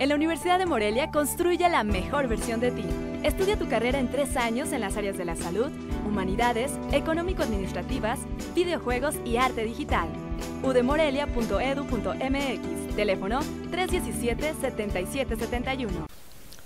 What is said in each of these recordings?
En la Universidad de Morelia construye la mejor versión de ti. Estudia tu carrera en tres años en las áreas de la salud, humanidades, económico-administrativas, videojuegos y arte digital. udemorelia.edu.mx Teléfono 317-7771.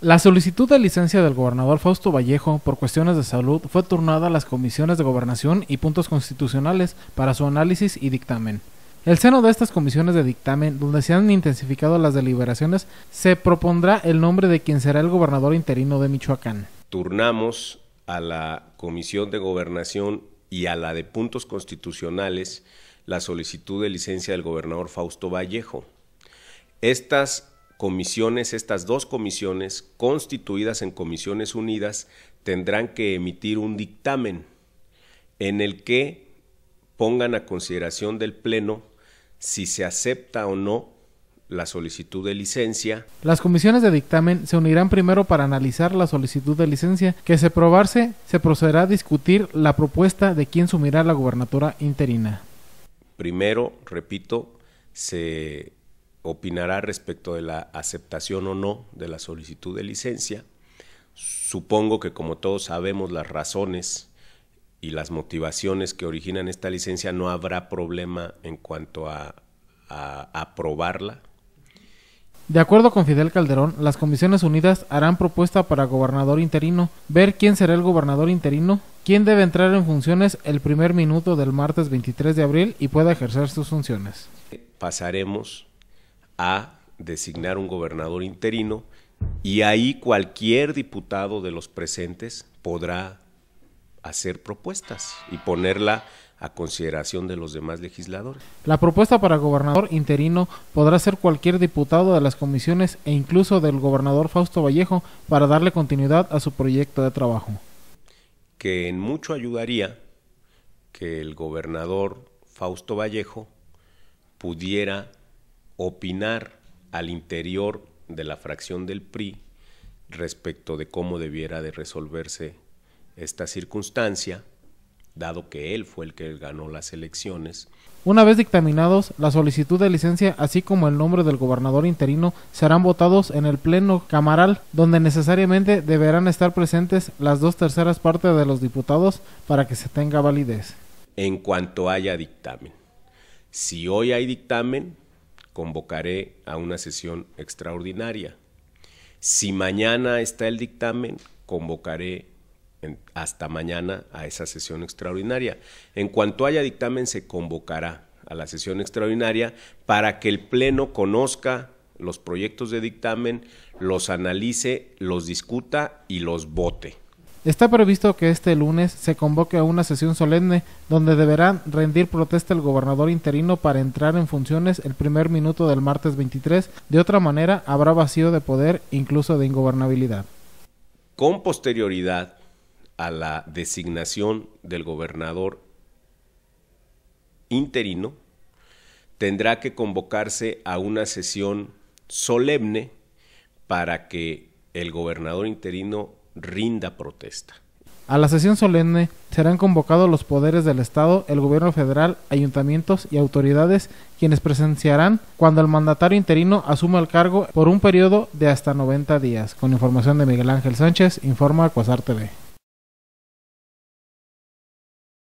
La solicitud de licencia del gobernador Fausto Vallejo por cuestiones de salud fue turnada a las comisiones de gobernación y puntos constitucionales para su análisis y dictamen. El seno de estas comisiones de dictamen, donde se han intensificado las deliberaciones, se propondrá el nombre de quien será el gobernador interino de Michoacán. Turnamos a la Comisión de Gobernación y a la de Puntos Constitucionales la solicitud de licencia del gobernador Fausto Vallejo. Estas comisiones, estas dos comisiones, constituidas en comisiones unidas, tendrán que emitir un dictamen en el que pongan a consideración del Pleno si se acepta o no la solicitud de licencia. Las comisiones de dictamen se unirán primero para analizar la solicitud de licencia, que se probarse se procederá a discutir la propuesta de quién sumirá la gobernatura interina. Primero, repito, se opinará respecto de la aceptación o no de la solicitud de licencia. Supongo que como todos sabemos las razones y las motivaciones que originan esta licencia, no habrá problema en cuanto a, aprobarla. De acuerdo con Fidel Calderón, las Comisiones Unidas harán propuesta para gobernador interino, ver quién será el gobernador interino, quién debe entrar en funciones el primer minuto del martes 23 de abril y pueda ejercer sus funciones. Pasaremos a designar un gobernador interino y ahí cualquier diputado de los presentes podrá hacer propuestas y ponerla a consideración de los demás legisladores. La propuesta para gobernador interino podrá ser cualquier diputado de las comisiones e incluso del gobernador Fausto Vallejo para darle continuidad a su proyecto de trabajo. Que en mucho ayudaría que el gobernador Fausto Vallejo pudiera opinar al interior de la fracción del PRI respecto de cómo debiera de resolverse esta circunstancia, dado que él fue el que ganó las elecciones. Una vez dictaminados, la solicitud de licencia, así como el nombre del gobernador interino, serán votados en el Pleno Camaral, donde necesariamente deberán estar presentes las dos terceras partes de los diputados para que se tenga validez. En cuanto haya dictamen. Si hoy hay dictamen, convocaré a una sesión extraordinaria. Si mañana está el dictamen, convocaré hasta mañana a esa sesión extraordinaria. En cuanto haya dictamen, se convocará a la sesión extraordinaria para que el Pleno conozca los proyectos de dictamen, los analice, los discuta y los vote. Está previsto que este lunes se convoque a una sesión solemne donde deberán rendir protesta el gobernador interino para entrar en funciones el primer minuto del martes 23. De otra manera, habrá vacío de poder, incluso de ingobernabilidad. Con posterioridad, a la designación del gobernador interino, tendrá que convocarse a una sesión solemne para que el gobernador interino rinda protesta. A la sesión solemne serán convocados los poderes del Estado, el gobierno federal, ayuntamientos y autoridades, quienes presenciarán cuando el mandatario interino asuma el cargo por un periodo de hasta 90 días. Con información de Miguel Ángel Sánchez, informa Cuasar TV.